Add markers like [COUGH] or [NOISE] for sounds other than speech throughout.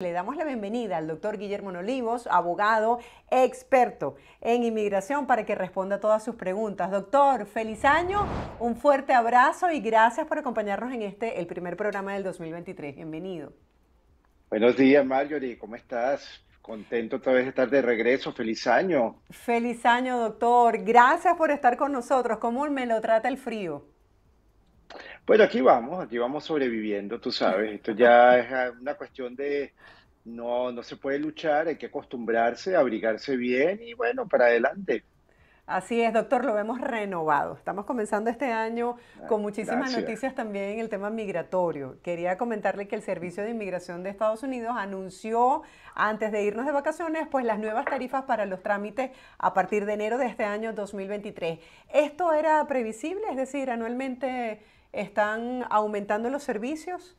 Le damos la bienvenida al doctor Guillermo Olivos, abogado experto en inmigración, para que responda todas sus preguntas. Doctor, feliz año, un fuerte abrazo y gracias por acompañarnos en este, el primer programa del 2023. Bienvenido. Buenos días, Marjorie, ¿cómo estás? Contento otra vez de estar de regreso, feliz año. Feliz año, doctor. Gracias por estar con nosotros. ¿Cómo me lo trata el frío? Bueno, aquí vamos, aquí vamos sobreviviendo, tú sabes, esto ya es una cuestión de no, no se puede luchar, hay que acostumbrarse, abrigarse bien y bueno, para adelante. Así es, doctor, lo vemos renovado. Estamos comenzando este año ah, con muchísimas noticias también en el tema migratorio. Quería comentarle que el Servicio de Inmigración de Estados Unidos anunció antes de irnos de vacaciones pues las nuevas tarifas para los trámites a partir de enero de este año 2023. ¿Esto era previsible? Es decir, anualmente ¿Están aumentando los servicios?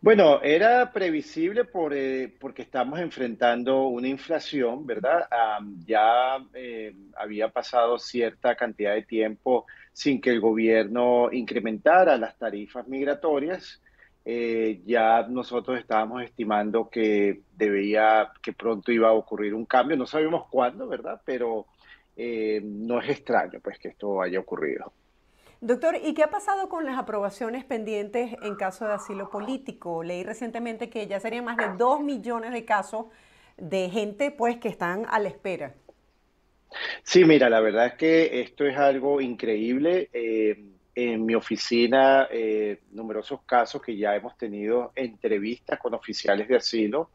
Bueno, era previsible por, eh, porque estamos enfrentando una inflación, ¿verdad? ya eh, había pasado cierta cantidad de tiempo sin que el gobierno incrementara las tarifas migratorias. Eh, ya nosotros estábamos estimando que debía, que pronto iba a ocurrir un cambio. No sabemos cuándo, ¿verdad? Pero no es extraño, pues, que esto haya ocurrido. Doctor, ¿y qué ha pasado con las aprobaciones pendientes en caso de asilo político? Leí recientemente que ya serían más de 2 millones de casos de gente pues que están a la espera. Sí, mira, la verdad es que esto es algo increíble. Eh, en mi oficina, eh, numerosos casos que ya hemos tenido entrevistas con oficiales de asilo.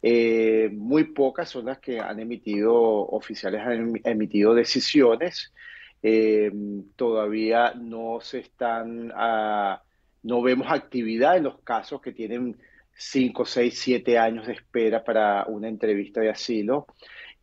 Eh, muy pocas son las que han emitido, oficiales han emitido decisiones. Eh, todavía no se están, ah, no vemos actividad en los casos que tienen 5, 6, 7 años de espera para una entrevista de asilo.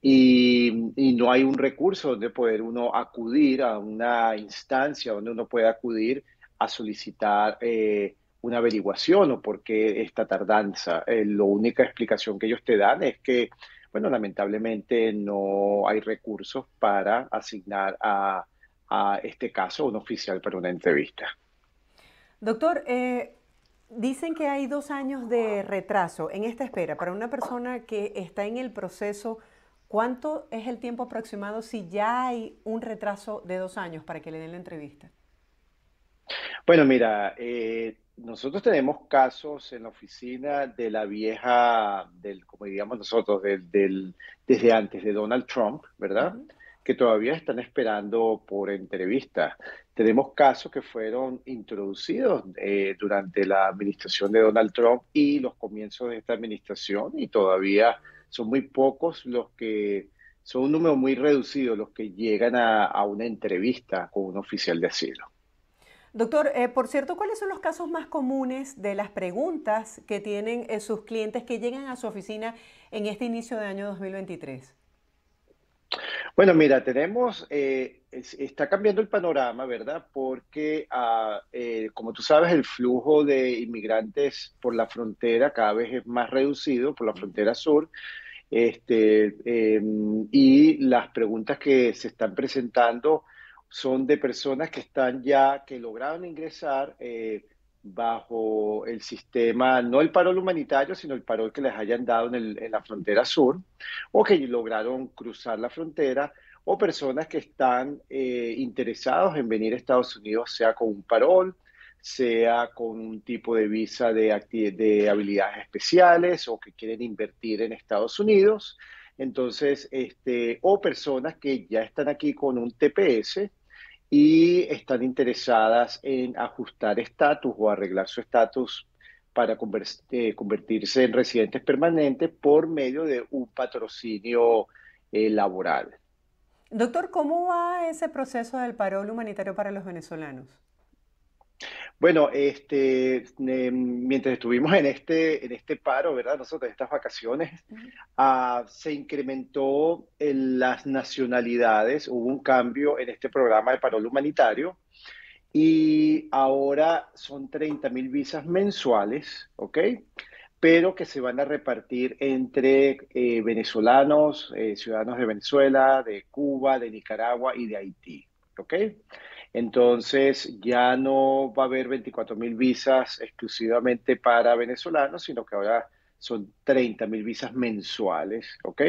Y, no hay un recurso donde poder uno acudir a una instancia donde uno pueda acudir a solicitar eh, una averiguación o por qué esta tardanza. Eh, la única explicación que ellos te dan es que, bueno, lamentablemente no hay recursos para asignar a, a este caso un oficial para una entrevista. Doctor, eh, dicen que hay dos años de retraso en esta espera. Para una persona que está en el proceso, ¿cuánto es el tiempo aproximado si ya hay un retraso de dos años para que le den la entrevista? Bueno, mira, eh, nosotros tenemos casos en la oficina de la vieja, del, como diríamos nosotros, del, del, desde antes de Donald Trump, ¿verdad? que todavía están esperando por entrevistas. Tenemos casos que fueron introducidos eh, durante la administración de Donald Trump y los comienzos de esta administración y todavía son muy pocos los que, son un número muy reducido los que llegan a, una entrevista con un oficial de asilo. Doctor, eh, por cierto, ¿cuáles son los casos más comunes de las preguntas que tienen eh, sus clientes que llegan a su oficina en este inicio de año 2023? Bueno, mira, tenemos, eh, está cambiando el panorama, ¿verdad? Porque, ah, eh, como tú sabes, el flujo de inmigrantes por la frontera cada vez es más reducido, por la frontera sur. Este, em, y las preguntas que se están presentando son de personas que están ya, que lograron ingresar eh, bajo el sistema, no el parol humanitario, sino el parol que les hayan dado en, la frontera sur, o que lograron cruzar la frontera, o personas que están eh, interesados en venir a Estados Unidos, sea con un parol, sea con un tipo de visa de, de habilidades especiales, o que quieren invertir en Estados Unidos. Entonces, este, o personas que ya están aquí con un TPS, y están interesadas en ajustar estatus o arreglar su estatus para eh, convertirse en residentes permanentes por medio de un patrocinio eh, laboral. Doctor, ¿cómo va ese proceso del paro humanitario para los venezolanos? Bueno, este, em, mientras estuvimos en este, en este paro, ¿verdad? Nosotros, estas vacaciones, ah, se incrementó en las nacionalidades, hubo un cambio en este programa de paro humanitario y ahora son 30 mil visas mensuales, ¿ok? Pero que se van a repartir entre eh, venezolanos, eh, ciudadanos de Venezuela, de Cuba, de Nicaragua y de Haití, ¿ok? Entonces ya no va a haber 24 mil visas exclusivamente para venezolanos, sino que ahora son 30 mil visas mensuales, ¿ok?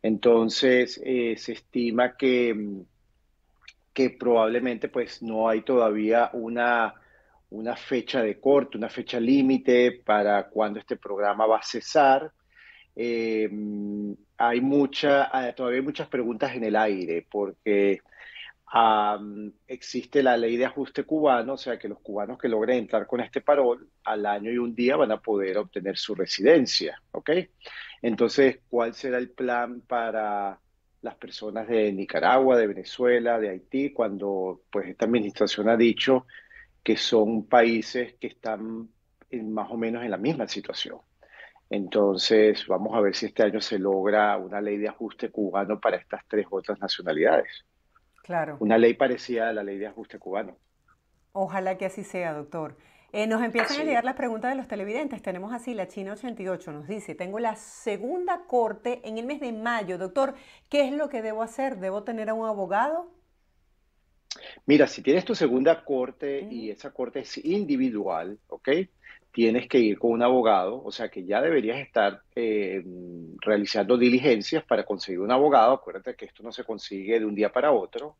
Entonces eh, se estima que, mm, que probablemente pues no hay todavía una, una fecha de corte, una fecha límite para cuando este programa va a cesar. Eh, mm, hay mucha, eh, todavía muchas preguntas en el aire porque existe la ley de ajuste cubano, o sea que los cubanos que logren entrar con este parol al año y un día van a poder obtener su residencia, ¿ok? Entonces, ¿cuál será el plan para las personas de Nicaragua, de Venezuela, de Haití, cuando pues esta administración ha dicho que son países que están más o menos en la misma situación? Entonces, vamos a ver si este año se logra una ley de ajuste cubano para estas tres otras nacionalidades. Claro. Una ley parecida a la ley de ajuste cubano. Ojalá que así sea, doctor. Eh, nos empiezan a llegar las preguntas de los televidentes. Tenemos así, la China 88 nos dice, tengo la segunda corte en el mes de mayo. Doctor, ¿qué es lo que debo hacer? ¿Debo tener a un abogado? Mira, si tienes tu segunda corte y esa corte es individual, ¿ok? tienes que ir con un abogado, o sea que ya deberías estar eh, realizando diligencias para conseguir un abogado. Acuérdate que esto no se consigue de un día para otro.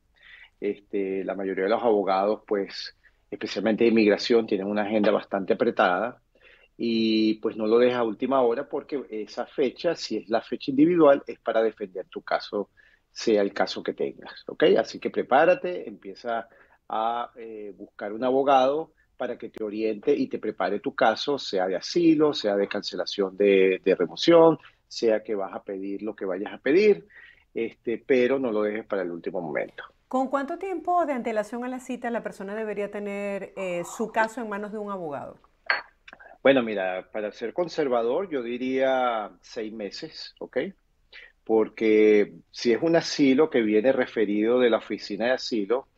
Este, la mayoría de los abogados, pues, especialmente de inmigración, tienen una agenda bastante apretada y pues no lo dejas a última hora porque esa fecha, si es la fecha individual, es para defender tu caso, sea el caso que tengas, Así que prepárate, empieza a eh, buscar un abogado para que te oriente y te prepare tu caso, sea de asilo, sea de cancelación de, remoción, sea que vas a pedir lo que vayas a pedir, este, pero no lo dejes para el último momento. ¿Con cuánto tiempo de antelación a la cita la persona debería tener eh, su caso en manos de un abogado? Bueno, mira, para ser conservador yo diría seis meses, ¿ok? Porque si es un asilo que viene referido de la oficina de asilo,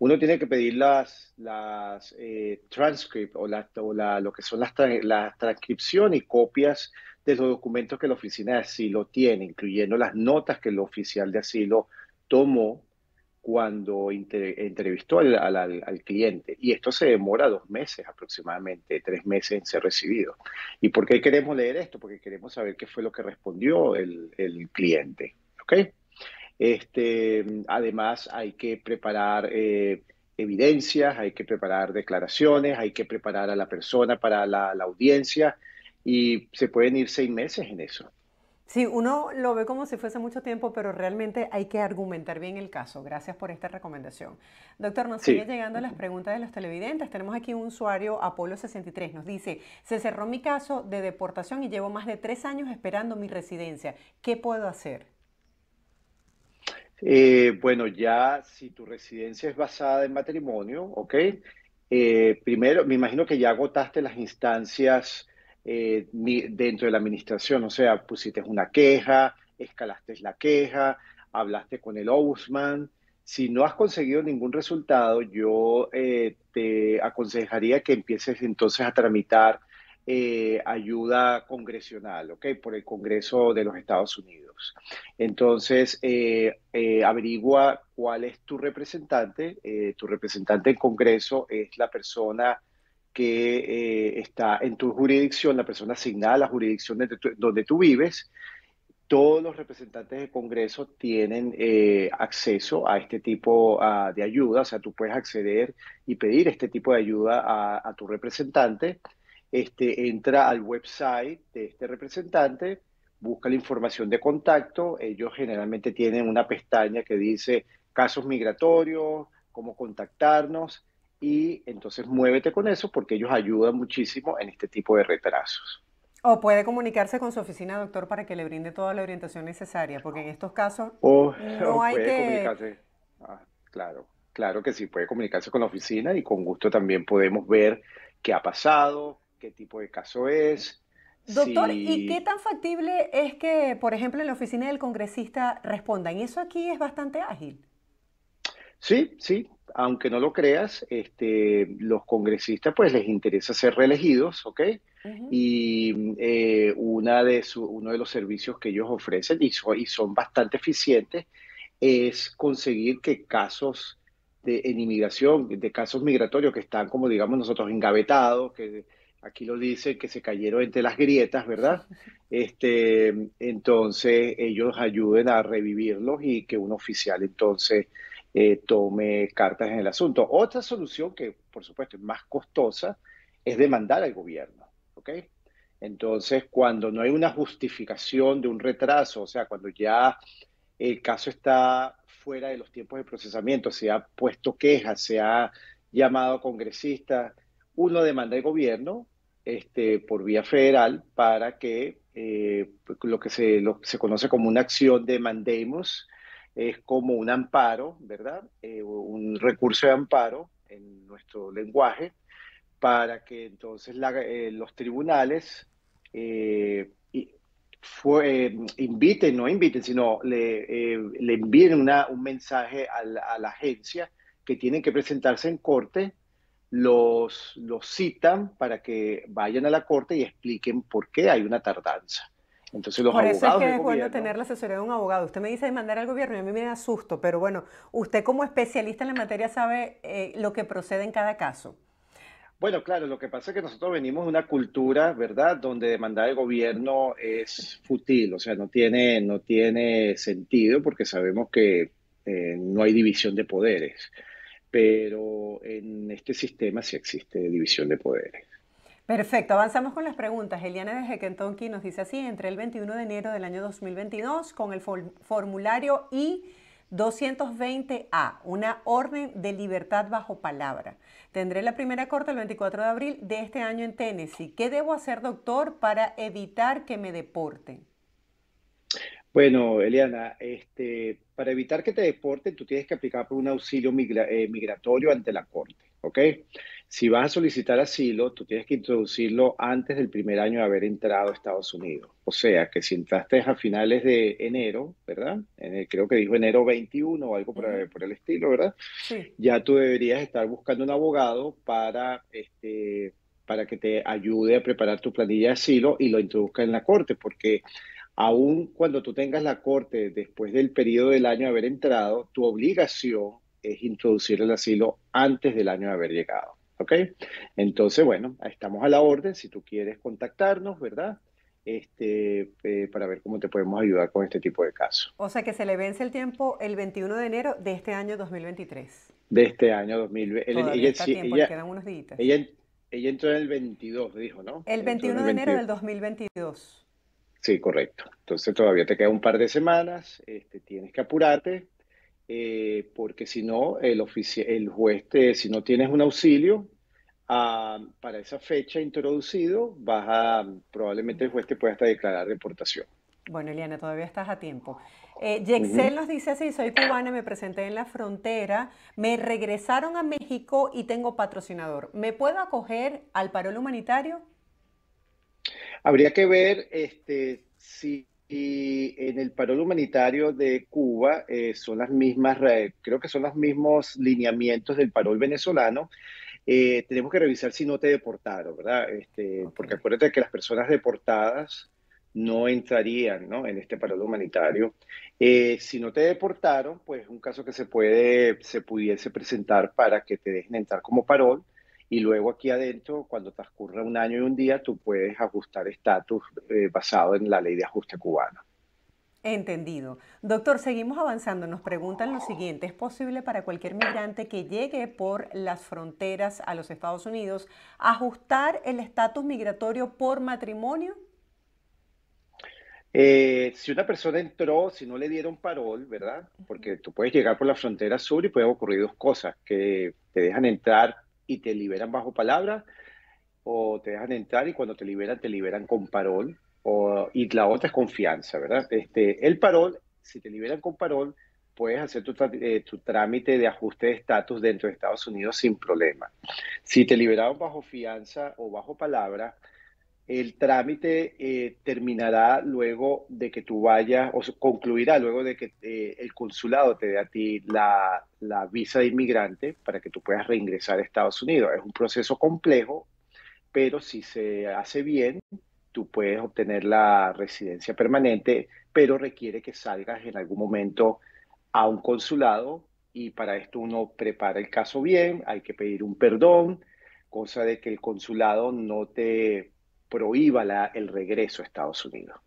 uno tiene que pedir las, las eh, transcript o, lo que son las, transcripciones y copias de los documentos que la oficina de asilo tiene, incluyendo las notas que el oficial de asilo tomó cuando entrevistó al, cliente. Y esto se demora dos meses aproximadamente, tres meses en ser recibido. ¿Y por qué queremos leer esto? Porque queremos saber qué fue lo que respondió el, el cliente. ¿Ok? Este, además, hay que preparar eh, evidencias, hay que preparar declaraciones, hay que preparar a la persona para la, audiencia y se pueden ir seis meses en eso. Sí, uno lo ve como si fuese mucho tiempo, pero realmente hay que argumentar bien el caso. Gracias por esta recomendación. Doctor, nos sigue llegando las preguntas de los televidentes. Tenemos aquí un usuario, Apolo63, nos dice, se cerró mi caso de deportación y llevo más de tres años esperando mi residencia. ¿Qué puedo hacer? Eh, bueno, ya si tu residencia es basada en matrimonio, ¿ok? Eh, primero, me imagino que ya agotaste las instancias eh, dentro de la administración, o sea, pusiste una queja, escalaste la queja, hablaste con el Ombudsman. Si no has conseguido ningún resultado, yo te aconsejaría que empieces entonces a tramitar eh, ayuda congresional, ¿ok? Por el Congreso de los Estados Unidos. Entonces, eh, eh, averigua cuál es tu representante. tu representante en Congreso es la persona que está en tu jurisdicción, la persona asignada a la jurisdicción donde tú, vives. Todos los representantes de Congreso tienen acceso a este tipo ah, de ayuda, o sea, tú puedes acceder y pedir este tipo de ayuda a tu representante este, entra al website de este representante, busca la información de contacto, ellos generalmente tienen una pestaña que dice casos migratorios, cómo contactarnos, y entonces muévete con eso porque ellos ayudan muchísimo en este tipo de retrasos. O puede comunicarse con su oficina, doctor, para que le brinde toda la orientación necesaria, porque en estos casos no hay que... Ah, claro, claro que sí, puede comunicarse con la oficina y con gusto también podemos ver qué ha pasado, qué tipo de caso es. Doctor, ¿y qué tan factible es que, por ejemplo, en la oficina del congresista respondan? Eso aquí es bastante ágil. Sí, sí, aunque no lo creas, este, los congresistas pues les interesa ser reelegidos, ¿ok? Y eh, una de uno de los servicios que ellos ofrecen y, son bastante eficientes es conseguir que casos de, en inmigración, de casos migratorios que están como digamos nosotros engavetados, que aquí lo dice, que se cayeron entre las grietas, ¿verdad? Este, entonces ellos ayuden a revivirlos y que un oficial entonces eh, tome cartas en el asunto. Otra solución que, por supuesto, es más costosa, es demandar al gobierno, ¿ok? Entonces, cuando no hay una justificación de un retraso, o sea, cuando ya el caso está fuera de los tiempos de procesamiento, se ha puesto queja, se ha llamado a congresistas, uno demanda el gobierno este, por vía federal para que eh, lo que se, conoce como una acción de mandemos es como un amparo, ¿verdad? Eh, un recurso de amparo en nuestro lenguaje para que entonces eh, los tribunales fue, inviten, no inviten, sino le, envíen un mensaje a la, a la agencia que tienen que presentarse en corte los, los citan para que vayan a la corte y expliquen por qué hay una tardanza. Entonces los abogados es que es bueno tener la asesoría de un abogado. Usted me dice demandar al gobierno y a mí me da susto, pero bueno, usted como especialista en la materia sabe eh, lo que procede en cada caso. Bueno, claro, lo que pasa es que nosotros venimos de una cultura, ¿verdad?, donde demandar al gobierno es fútil, o sea, no tiene, no tiene sentido porque sabemos que eh, no hay división de poderes pero en este sistema sí existe división de poderes. Perfecto, avanzamos con las preguntas. Eliana de Kentucky nos dice así, entre el 21 de enero del año 2022 con el formulario I-220A, una orden de libertad bajo palabra. Tendré la primera corte el 24 de abril de este año en Tennessee. ¿Qué debo hacer, doctor, para evitar que me deporten? Bueno, Eliana, este, para evitar que te deporten, tú tienes que aplicar por un auxilio eh, migratorio ante la Corte, ¿ok? Si vas a solicitar asilo, tú tienes que introducirlo antes del primer año de haber entrado a Estados Unidos. O sea, que si entraste a finales de enero, ¿verdad? creo que dijo enero 21 o algo por, el estilo, ¿verdad? Sí. Ya tú deberías estar buscando un abogado para este, para que te ayude a preparar tu planilla de asilo y lo introduzca en la corte, porque aún cuando tú tengas la corte después del periodo del año de haber entrado, tu obligación es introducir el asilo antes del año de haber llegado. ¿Ok? Entonces, bueno, estamos a la orden si tú quieres contactarnos, ¿verdad? Este, eh, para ver cómo te podemos ayudar con este tipo de casos. O sea que se le vence el tiempo el 21 de enero de este año 2023. De este año 2023. Ella, está tiempo, quedan unos Ella, entró en el 22, dijo, ¿no? El 21 de enero del 2022. Sí, correcto. Entonces todavía te queda un par de semanas, este, tienes que apurarte, eh, porque si no, el, el juez, te, si no tienes un auxilio ah, para esa fecha introducido, vas a, probablemente el juez te pueda hasta declarar deportación. Bueno, Eliana, todavía estás a tiempo. Eh, nos dice así, soy cubana, me presenté en la frontera, me regresaron a México y tengo patrocinador. ¿Me puedo acoger al parol humanitario? Habría que ver este, si en el parol humanitario de Cuba eh, son las mismas, creo que son los mismos lineamientos del parol venezolano. Eh, tenemos que revisar si no te deportaron, ¿verdad? Este, porque acuérdate que las personas deportadas no entrarían ¿no? en este parol humanitario. Eh, si no te deportaron, pues un caso que se, puede, se pudiese presentar para que te dejen entrar como parol y luego aquí adentro, cuando transcurra un año y un día, tú puedes ajustar estatus eh, basado en la ley de ajuste cubana. Entendido. Doctor, seguimos avanzando. Nos preguntan lo siguiente, ¿es posible para cualquier migrante que llegue por las fronteras a los Estados Unidos ajustar el estatus migratorio por matrimonio? Eh, si una persona entró, si no le dieron parol, ¿verdad? Porque tú puedes llegar por la frontera sur y pueden ocurrir dos cosas, que te dejan entrar y te liberan bajo palabra o te dejan entrar y cuando te liberan, te liberan con parón O, y la otra es confianza, ¿verdad? Este, el parón si te liberan con parón puedes hacer tu, eh, tu trámite de ajuste de estatus dentro de Estados Unidos sin problema. Si te liberaron bajo fianza o bajo palabra, el trámite eh, terminará luego de que tú vayas, o concluirá luego de que eh, el consulado te dé a ti la, la, visa de inmigrante para que tú puedas reingresar a Estados Unidos. Es un proceso complejo, pero si se hace bien, tú puedes obtener la residencia permanente, pero requiere que salgas en algún momento a un consulado y para esto uno prepara el caso bien, hay que pedir un perdón, cosa de que el consulado no te prohíba el regreso a Estados Unidos.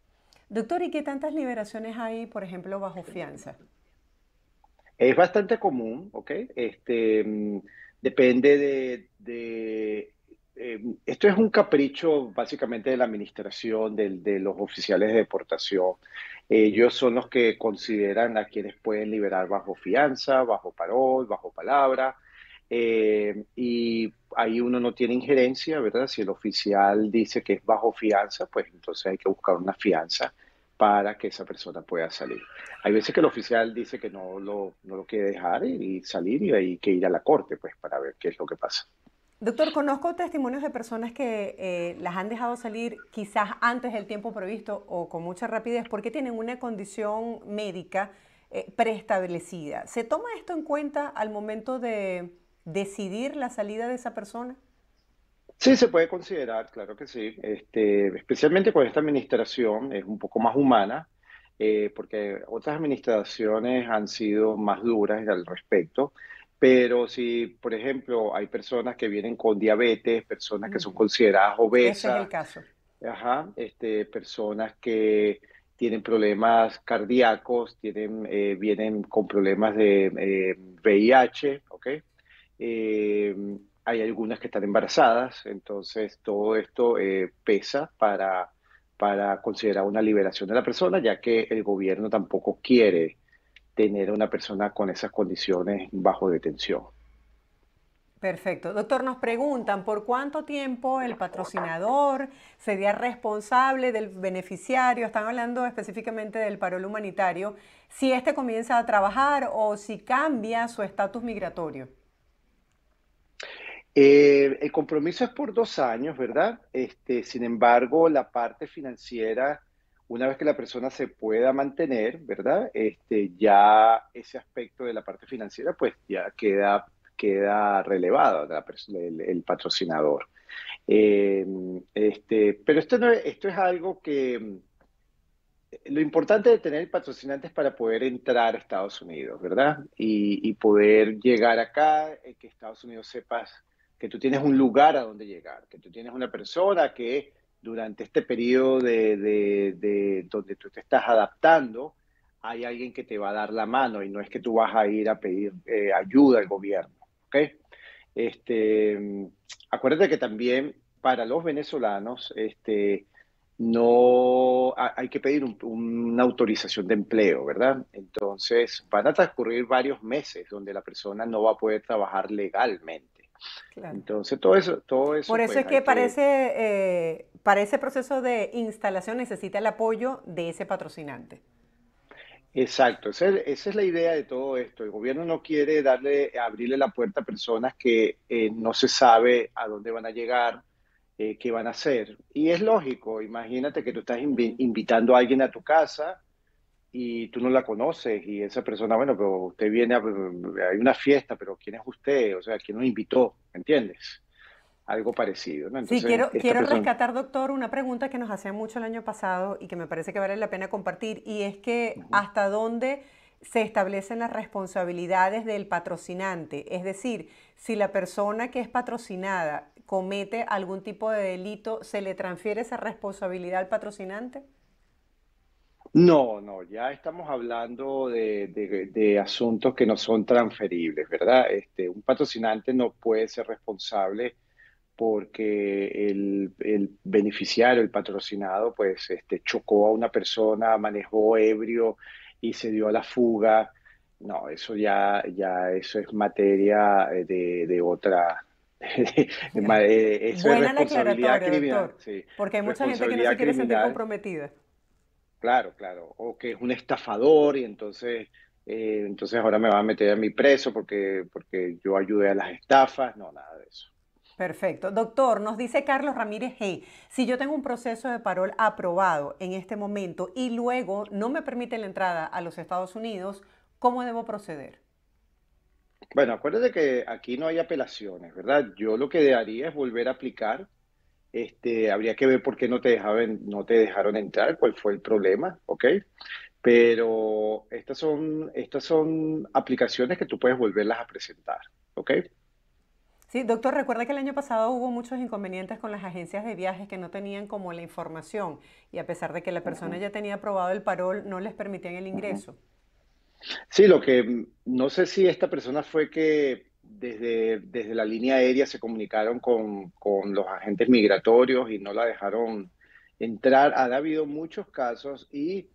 Doctor, ¿y qué tantas liberaciones hay, por ejemplo, bajo fianza? Es bastante común, ¿ok? Este, mm, depende de... Em, esto es un capricho básicamente de la administración, de, de los oficiales de deportación. Ellos son los que consideran a quienes pueden liberar bajo fianza, bajo parol, bajo palabra. Eh, y ahí uno no tiene injerencia, ¿verdad? Si el oficial dice que es bajo fianza, pues entonces hay que buscar una fianza para que esa persona pueda salir. Hay veces que el oficial dice que no lo, no lo quiere dejar y, salir y hay que ir a la corte, pues, para ver qué es lo que pasa. Doctor, conozco testimonios de personas que eh, las han dejado salir quizás antes del tiempo previsto o con mucha rapidez porque tienen una condición médica eh, preestablecida. ¿Se toma esto en cuenta al momento de, decidir la salida de esa persona? Sí, se puede considerar, claro que sí. Este, especialmente con esta administración es un poco más humana, eh, porque otras administraciones han sido más duras al respecto. Pero si, por ejemplo, hay personas que vienen con diabetes, personas que son consideradas obesas. es el caso. Ajá, este, personas que tienen problemas cardíacos, tienen, eh, vienen con problemas de VIH, eh, ¿ok? Eh, hay algunas que están embarazadas, entonces todo esto eh, pesa para, para considerar una liberación de la persona, ya que el gobierno tampoco quiere tener a una persona con esas condiciones bajo detención. Perfecto. Doctor, nos preguntan por cuánto tiempo el patrocinador sería responsable del beneficiario, están hablando específicamente del parol humanitario, si éste comienza a trabajar o si cambia su estatus migratorio. Eh, el compromiso es por dos años, ¿verdad? Este, sin embargo, la parte financiera, una vez que la persona se pueda mantener, ¿verdad? Este, ya ese aspecto de la parte financiera, pues ya queda, relevado el, patrocinador. Eh, este, pero esto, esto es algo que lo importante de tener patrocinantes para poder entrar a Estados Unidos, ¿verdad? Y, y poder llegar acá, eh, que Estados Unidos sepas que tú tienes un lugar a donde llegar, que tú tienes una persona que durante este periodo de, donde tú te estás adaptando, hay alguien que te va a dar la mano y no es que tú vas a ir a pedir eh, ayuda al gobierno. Este, acuérdate que también para los venezolanos este, no hay que pedir una autorización de empleo, ¿verdad? Entonces van a transcurrir varios meses donde la persona no va a poder trabajar legalmente. Entonces, todo eso, todo eso. Por eso pues, es que parece, eh, para ese proceso de instalación necesita el apoyo de ese patrocinante. Exacto, esa es, la idea de todo esto. El gobierno no quiere darle, abrirle la puerta a personas que eh, no se sabe a dónde van a llegar, eh, qué van a hacer. Y es lógico, imagínate que tú estás invitando a alguien a tu casa y tú no la conoces y esa persona, bueno, pero usted viene, a, hay una fiesta, pero ¿quién es usted? O sea, ¿quién nos invitó? ¿Entiendes? Algo parecido. ¿no? sí, quiero, quiero rescatar, doctor, una pregunta que nos hacían mucho el año pasado y que me parece que vale la pena compartir, y es que hasta dónde se establecen las responsabilidades del patrocinante, es decir, si la persona que es patrocinada comete algún tipo de delito, ¿se le transfiere esa responsabilidad al patrocinante? No, no, ya estamos hablando de, asuntos que no son transferibles, ¿verdad? Este, un patrocinante no puede ser responsable porque el, beneficiario, el patrocinado, pues este, chocó a una persona, manejó ebrio y se dio a la fuga. No, eso ya, ya eso es materia eh, de, otra, [LAUGHS] eh, es responsabilidad Porque hay mucha gente que no se quiere sentir comprometida. Claro, claro. O que es un estafador y entonces, eh, entonces ahora me va a meter a mi preso porque, porque yo ayudé a las estafas. No, nada de eso. Perfecto. Doctor, nos dice Carlos Ramírez, hey, si yo tengo un proceso de parol aprobado en este momento y luego no me permite la entrada a los Estados Unidos, ¿cómo debo proceder? Bueno, acuérdate que aquí no hay apelaciones, ¿verdad? Yo lo que haría es volver a aplicar este, habría que ver por qué no te, dejaban, no te dejaron entrar, cuál fue el problema, ¿ok? Pero estas son, estas son aplicaciones que tú puedes volverlas a presentar, ¿ok? Sí, doctor, recuerda que el año pasado hubo muchos inconvenientes con las agencias de viajes que no tenían como la información y a pesar de que la persona ya tenía aprobado el parol, no les permitían el ingreso. Sí, lo que no sé si esta persona fue que desde, desde la línea aérea se comunicaron con, los agentes migratorios y no la dejaron entrar. Ha habido muchos casos y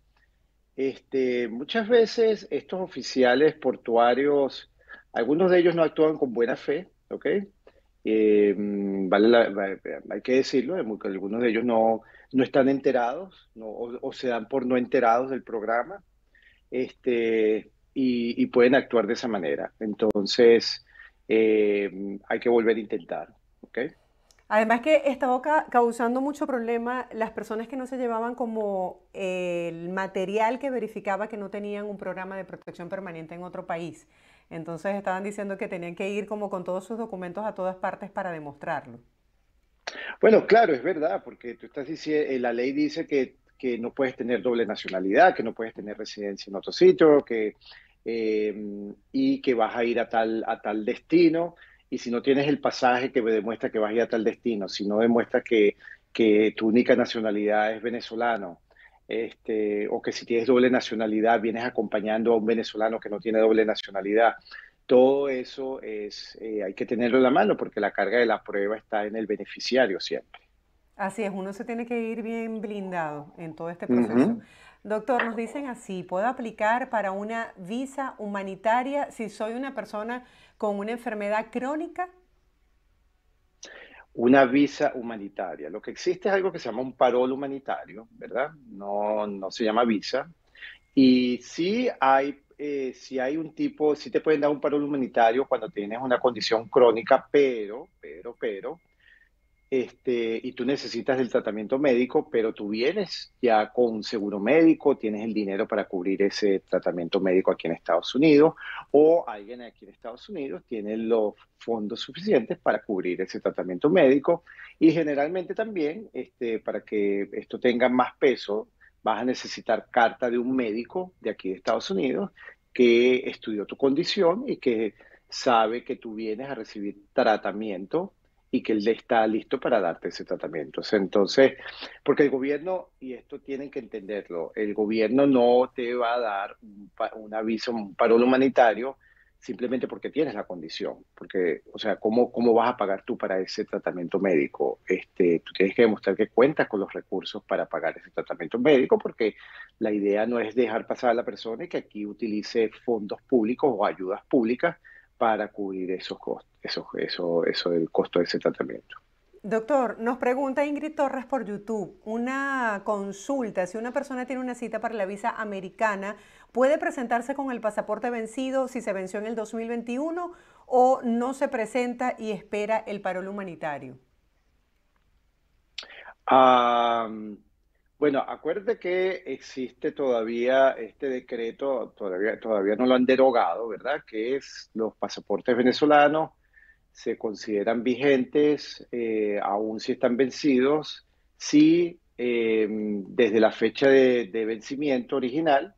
este, muchas veces estos oficiales portuarios, algunos de ellos no actúan con buena fe, ¿ok? Eh, hay que decirlo, algunos de ellos no, no están enterados o, se dan por no enterados del programa este, y, y pueden actuar de esa manera. Entonces, eh, hay que volver a intentar. Además que estaba causando mucho problema las personas que no se llevaban como eh, el material que verificaba que no tenían un programa de protección permanente en otro país. Entonces estaban diciendo que tenían que ir como con todos sus documentos a todas partes para demostrarlo. Bueno, claro, es verdad, porque tú estás diciendo, eh, la ley dice que, que, no puedes tener doble nacionalidad, que no puedes tener residencia en otro sitio, que eh, y que vas a ir a tal, a tal destino. Y si no tienes el pasaje que demuestra que vas a ir a tal destino, si no demuestra que, que tu única nacionalidad es venezolano, este, o que si tienes doble nacionalidad vienes acompañando a un venezolano que no tiene doble nacionalidad. Todo eso es, eh, hay que tenerlo en la mano porque la carga de la prueba está en el beneficiario siempre. Así es, uno se tiene que ir bien blindado en todo este proceso. Doctor, nos dicen así, ¿puedo aplicar para una visa humanitaria si soy una persona con una enfermedad crónica? Una visa humanitaria. Lo que existe es algo que se llama un parol humanitario, ¿verdad? No, se llama visa. Y si hay, eh, sí hay un tipo, sí te pueden dar un parol humanitario cuando tienes una condición crónica, pero, pero, pero, este, y tú necesitas el tratamiento médico, pero tú vienes ya con seguro médico, tienes el dinero para cubrir ese tratamiento médico aquí en Estados Unidos, o alguien aquí en Estados Unidos tiene los fondos suficientes para cubrir ese tratamiento médico, y generalmente también, este, para que esto tenga más peso, vas a necesitar carta de un médico de aquí de Estados Unidos que estudió tu condición y que sabe que tú vienes a recibir tratamiento y que él está listo para darte ese tratamiento. Entonces, porque el gobierno, y esto tienen que entenderlo, el gobierno no te va a dar un, aviso, un humanitario, simplemente porque tienes la condición, porque, o sea, ¿cómo, ¿cómo vas a pagar tú para ese tratamiento médico? Este, tú tienes que demostrar que cuentas con los recursos para pagar ese tratamiento médico, porque la idea no es dejar pasar a la persona y que aquí utilice fondos públicos o ayudas públicas para cubrir esos costos, eso, eso, eso el costo de ese tratamiento. Doctor, nos pregunta Ingrid Torres por YouTube, una consulta, si una persona tiene una cita para la visa americana, ¿puede presentarse con el pasaporte vencido si se venció en el 2021 o no se presenta y espera el parol humanitario? Bueno, acuerde que existe todavía este decreto, todavía, todavía no lo han derogado, ¿verdad? Que es los pasaportes venezolanos se consideran vigentes, eh, aún si están vencidos, si eh, desde la fecha de vencimiento original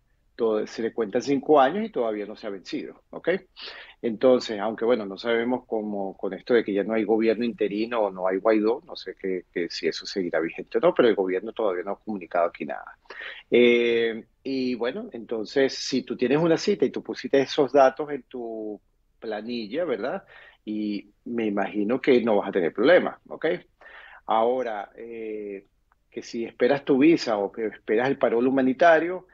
se le cuentan cinco años y todavía no se ha vencido, ¿ok? Entonces, aunque bueno, no sabemos cómo con esto de que ya no hay gobierno interino o no hay Guaidó, no sé que, si eso seguirá vigente o no, pero el gobierno todavía no ha comunicado aquí nada. Eh, y bueno, entonces, si tú tienes una cita y tú pusiste esos datos en tu planilla, ¿verdad? Y me imagino que no vas a tener problema, ¿ok? Ahora, eh, que si esperas tu visa o esperas el parol humanitario,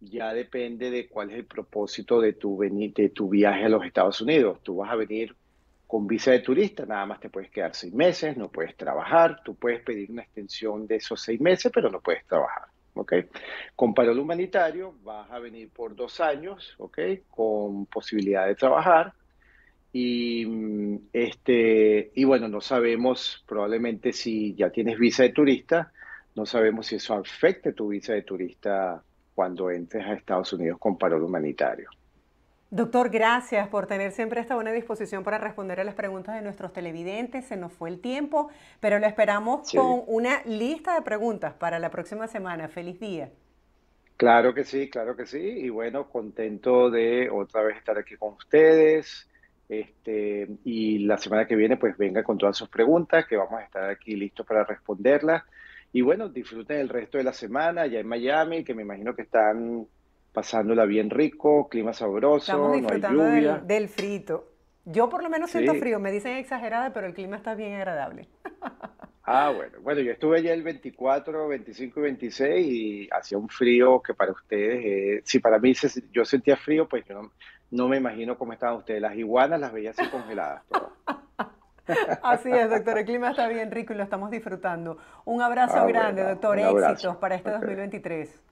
ya depende de cuál es el propósito de tu, de tu viaje a los Estados Unidos. Tú vas a venir con visa de turista, nada más te puedes quedar seis meses, no puedes trabajar, tú puedes pedir una extensión de esos seis meses, pero no puedes trabajar. ¿ok? Con paro humanitario vas a venir por dos años, ¿ok? Con posibilidad de trabajar. Y, mm, este, y bueno, no sabemos probablemente si ya tienes visa de turista, no sabemos si eso afecte tu visa de turista cuando entres a Estados Unidos con parol humanitario. Doctor, gracias por tener siempre esta buena disposición para responder a las preguntas de nuestros televidentes. Se nos fue el tiempo, pero lo esperamos con una lista de preguntas para la próxima semana. Feliz día. Claro que sí, claro que sí. Y bueno, contento de otra vez estar aquí con ustedes. Este, y la semana que viene, pues venga con todas sus preguntas, que vamos a estar aquí listos para responderlas. Y bueno, disfruten el resto de la semana ya en Miami, que me imagino que están pasándola bien rico, clima sabroso, no hay lluvia. Del, del, frito. Yo por lo menos siento frío, me dicen exagerada, pero el clima está bien agradable. [LAUGHS] Ah, bueno, bueno, yo estuve allá el 24, 25 y 26 y hacía un frío que para ustedes, si para mí yo sentía frío, pues yo no, no, me imagino cómo estaban ustedes. Las iguanas las veía así congeladas [LAUGHS] Así es, doctor. El clima está bien rico y lo estamos disfrutando. Un abrazo ah, grande, doctor. Éxitos para este 2023.